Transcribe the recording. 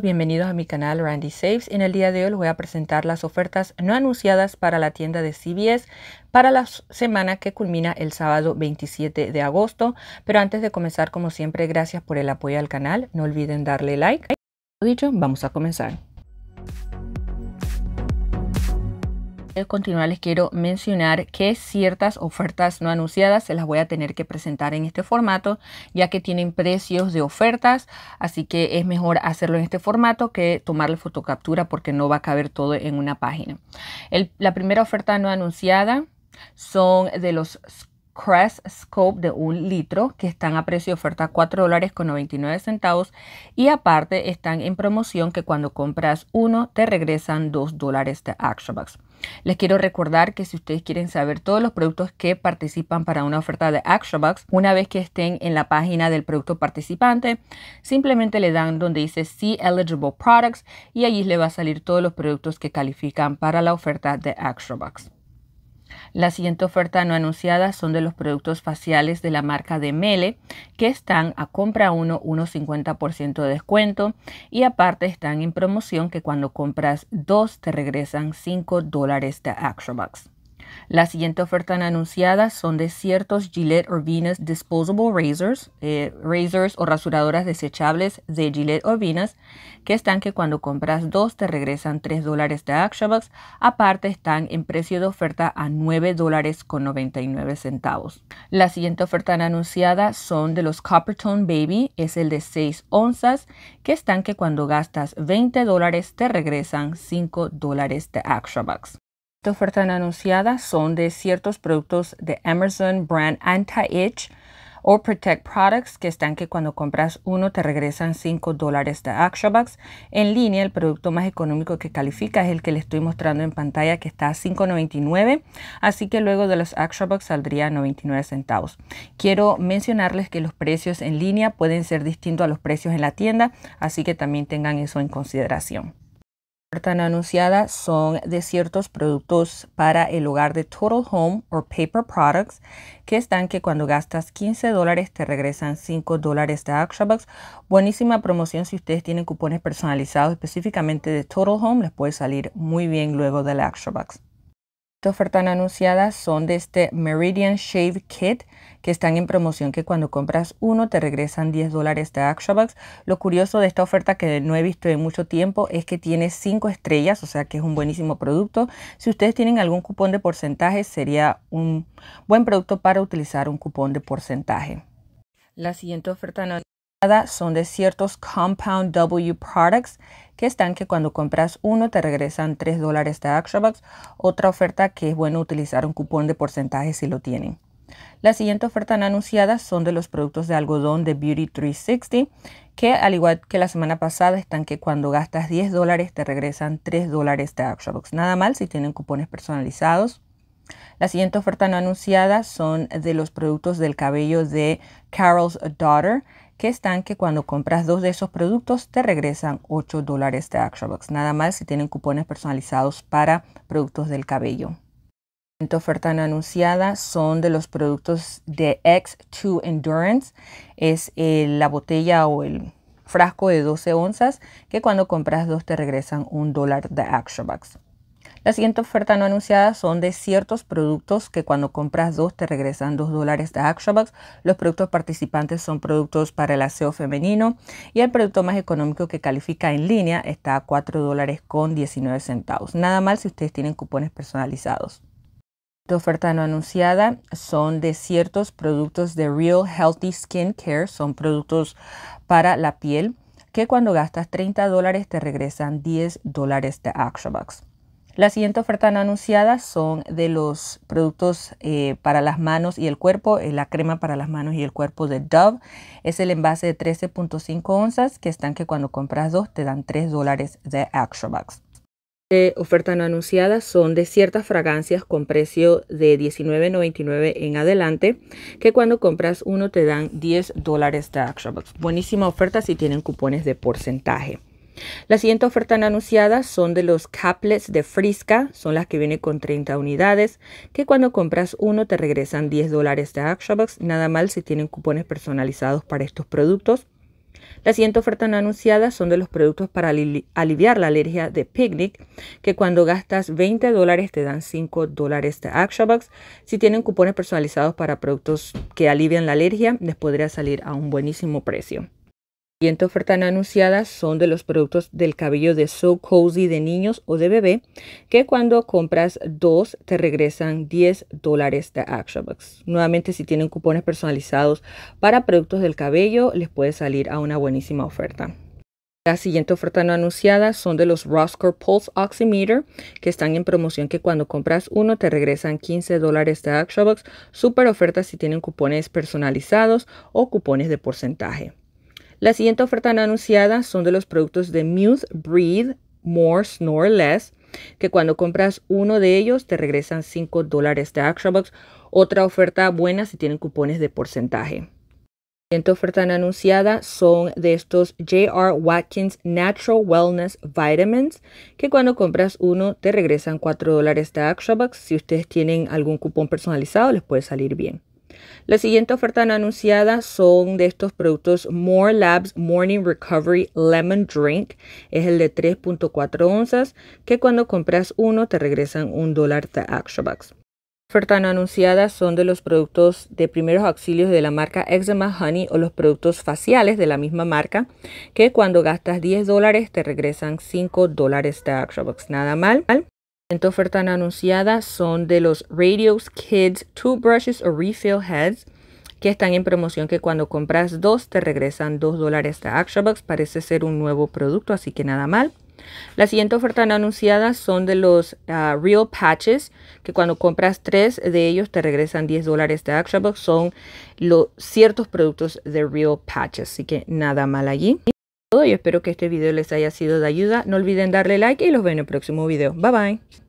Bienvenidos a mi canal Randy Saves. En el día de hoy les voy a presentar las ofertas no anunciadas para la tienda de CBS para la semana que culmina el sábado 27 de agosto. Pero antes de comenzar, como siempre, gracias por el apoyo al canal. No olviden darle like. Dicho, vamos a comenzar. Antes continuar les quiero mencionar que ciertas ofertas no anunciadas se las voy a tener que presentar en este formato ya que tienen precios de ofertas, así que es mejor hacerlo en este formato que tomarle fotocaptura porque no va a caber todo en una página. la primera oferta no anunciada son de los Crash Scope de un litro que están a precio de oferta 4 dólares con 99 centavos y aparte están en promoción que cuando compras uno te regresan 2 dólares de Action les quiero recordar que si ustedes quieren saber todos los productos que participan para una oferta de ActionBox, una vez que estén en la página del producto participante, simplemente le dan donde dice See Eligible Products y allí le va a salir todos los productos que califican para la oferta de ActionBox. La siguiente oferta no anunciada son de los productos faciales de la marca de Mele, que están a compra 1, un 50% de descuento y aparte están en promoción que cuando compras 2 te regresan 5 dólares de Actionbox. La siguiente oferta anunciada son de ciertos Gillette or Disposable Razors, eh, razors o rasuradoras desechables de Gillette or que están que cuando compras dos te regresan 3 dólares de ActionBox. Aparte están en precio de oferta a nueve dólares con nueve centavos. La siguiente oferta anunciada son de los Coppertone Baby, es el de 6 onzas, que están que cuando gastas 20 dólares te regresan 5 dólares de ActionBox. Esta oferta anunciada son de ciertos productos de Amazon Brand Anti-Itch o Protect Products, que están que cuando compras uno te regresan 5 dólares de ActionBox. En línea, el producto más económico que califica es el que le estoy mostrando en pantalla, que está a 5.99, así que luego de los ActionBox saldría 99 centavos. Quiero mencionarles que los precios en línea pueden ser distintos a los precios en la tienda, así que también tengan eso en consideración tan anunciada son de ciertos productos para el hogar de Total Home o Paper Products que están que cuando gastas 15 dólares te regresan 5 dólares de ActionBox. Buenísima promoción si ustedes tienen cupones personalizados específicamente de Total Home, les puede salir muy bien luego de del ActionBox ofertas anunciadas son de este Meridian Shave Kit que están en promoción que cuando compras uno te regresan 10 dólares de bucks. Lo curioso de esta oferta que no he visto en mucho tiempo es que tiene 5 estrellas, o sea que es un buenísimo producto. Si ustedes tienen algún cupón de porcentaje sería un buen producto para utilizar un cupón de porcentaje. La siguiente oferta no son de ciertos Compound W products que están que cuando compras uno te regresan 3 dólares de ActionBox. Otra oferta que es bueno utilizar un cupón de porcentaje si lo tienen. La siguiente oferta anunciada son de los productos de algodón de Beauty 360 que al igual que la semana pasada están que cuando gastas 10 dólares te regresan 3 dólares de ActionBox. Nada mal si tienen cupones personalizados. La siguiente oferta no anunciada son de los productos del cabello de Carol's Daughter que están que cuando compras dos de esos productos te regresan 8 dólares de ActionBox. Nada más si tienen cupones personalizados para productos del cabello. La oferta no anunciada son de los productos de X2 Endurance. Es eh, la botella o el frasco de 12 onzas que cuando compras dos te regresan un dólar de ActionBox. La siguiente oferta no anunciada son de ciertos productos que cuando compras dos te regresan dos dólares de ActionBox. Los productos participantes son productos para el aseo femenino y el producto más económico que califica en línea está a 4 dólares con 19 centavos. Nada mal si ustedes tienen cupones personalizados. La oferta no anunciada son de ciertos productos de Real Healthy Skin Care, son productos para la piel que cuando gastas 30 dólares te regresan 10 dólares de ActionBox. La siguiente oferta no anunciada son de los productos eh, para las manos y el cuerpo, eh, la crema para las manos y el cuerpo de Dove. Es el envase de 13.5 onzas que están que cuando compras dos te dan 3 dólares de extra bucks. oferta no anunciada son de ciertas fragancias con precio de $19.99 en adelante, que cuando compras uno te dan 10 dólares de extra bucks. Buenísima oferta si tienen cupones de porcentaje. La siguiente oferta anunciada son de los caplets de Frisca, son las que vienen con 30 unidades, que cuando compras uno te regresan 10 dólares de Actionbox, nada mal si tienen cupones personalizados para estos productos. La siguiente oferta no anunciada son de los productos para aliviar la alergia de Picnic, que cuando gastas 20 dólares te dan 5 dólares de Actionbox. Si tienen cupones personalizados para productos que alivian la alergia, les podría salir a un buenísimo precio siguiente oferta anunciada son de los productos del cabello de So Cozy de niños o de bebé, que cuando compras dos te regresan 10 dólares de ActionBox. Nuevamente, si tienen cupones personalizados para productos del cabello, les puede salir a una buenísima oferta. La siguiente oferta no anunciada son de los Roscoe Pulse Oximeter que están en promoción que cuando compras uno te regresan 15 dólares de ActionBox. Super oferta si tienen cupones personalizados o cupones de porcentaje. La siguiente oferta anunciada son de los productos de Muse Breathe More Snore Less, que cuando compras uno de ellos te regresan 5 dólares de ActionBox. Otra oferta buena si tienen cupones de porcentaje. La siguiente oferta anunciada son de estos JR Watkins Natural Wellness Vitamins, que cuando compras uno te regresan 4 dólares de ActionBox. Si ustedes tienen algún cupón personalizado les puede salir bien. La siguiente oferta no anunciada son de estos productos More Labs Morning Recovery Lemon Drink. Es el de 3.4 onzas que cuando compras uno te regresan un dólar de Action Bucks. Oferta no anunciada son de los productos de primeros auxilios de la marca Eczema Honey o los productos faciales de la misma marca que cuando gastas 10 dólares te regresan 5 dólares de Action Nada mal oferta anunciada son de los Radios Kids Brushes o Refill Heads que están en promoción que cuando compras dos te regresan dos dólares de ActionBox. Parece ser un nuevo producto, así que nada mal. La siguiente oferta anunciada son de los ah, Real Patches, que cuando compras tres de ellos te regresan 10 dólares de ActionBox. Son los ciertos productos de Real Patches, así que nada mal allí. Todo, espero que este video les haya sido de ayuda. No olviden darle like y los veo en el próximo video. Bye bye.